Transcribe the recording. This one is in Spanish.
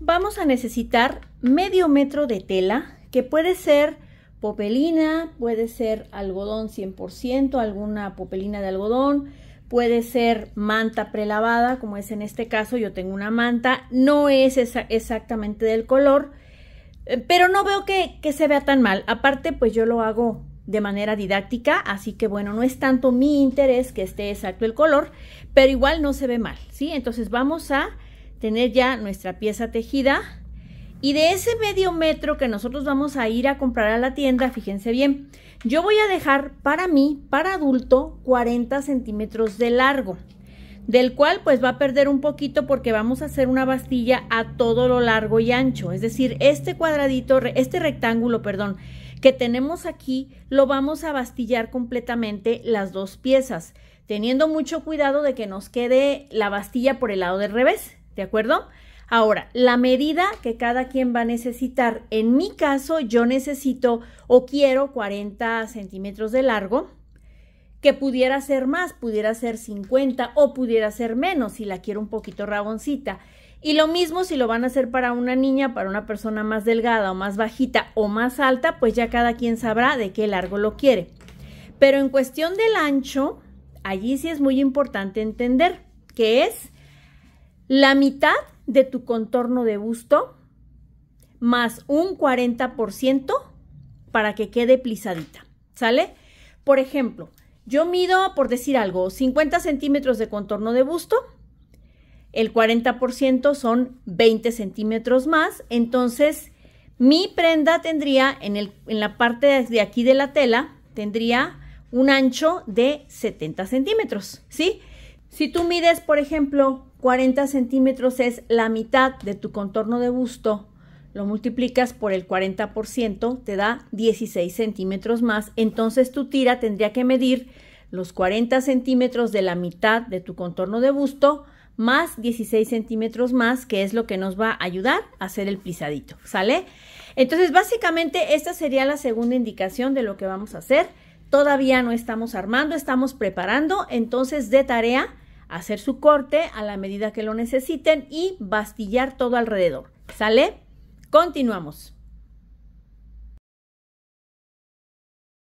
vamos a necesitar medio metro de tela que puede ser popelina, puede ser algodón 100%, alguna popelina de algodón, puede ser manta prelavada, como es en este caso, yo tengo una manta, no es exactamente del color, eh, pero no veo que, que se vea tan mal. Aparte, pues yo lo hago de manera didáctica, así que bueno, no es tanto mi interés que esté exacto el color, pero igual no se ve mal, ¿sí? Entonces vamos a tener ya nuestra pieza tejida. Y de ese medio metro que nosotros vamos a ir a comprar a la tienda, fíjense bien, yo voy a dejar para mí, para adulto, 40 centímetros de largo, del cual pues va a perder un poquito porque vamos a hacer una bastilla a todo lo largo y ancho. Es decir, este cuadradito, este rectángulo, perdón, que tenemos aquí, lo vamos a bastillar completamente las dos piezas, teniendo mucho cuidado de que nos quede la bastilla por el lado del revés, ¿De acuerdo? Ahora, la medida que cada quien va a necesitar. En mi caso, yo necesito o quiero 40 centímetros de largo, que pudiera ser más, pudiera ser 50 o pudiera ser menos si la quiero un poquito raboncita. Y lo mismo si lo van a hacer para una niña, para una persona más delgada o más bajita o más alta, pues ya cada quien sabrá de qué largo lo quiere. Pero en cuestión del ancho, allí sí es muy importante entender que es la mitad de tu contorno de busto más un 40% para que quede plisadita, ¿sale? Por ejemplo, yo mido, por decir algo, 50 centímetros de contorno de busto, el 40% son 20 centímetros más, entonces mi prenda tendría en, el, en la parte de aquí de la tela, tendría un ancho de 70 centímetros, ¿sí? Si tú mides, por ejemplo, 40 centímetros es la mitad de tu contorno de busto, lo multiplicas por el 40%, te da 16 centímetros más, entonces tu tira tendría que medir los 40 centímetros de la mitad de tu contorno de busto más 16 centímetros más, que es lo que nos va a ayudar a hacer el pisadito, ¿sale? Entonces, básicamente, esta sería la segunda indicación de lo que vamos a hacer. Todavía no estamos armando, estamos preparando, entonces de tarea hacer su corte a la medida que lo necesiten y bastillar todo alrededor. ¿Sale? Continuamos.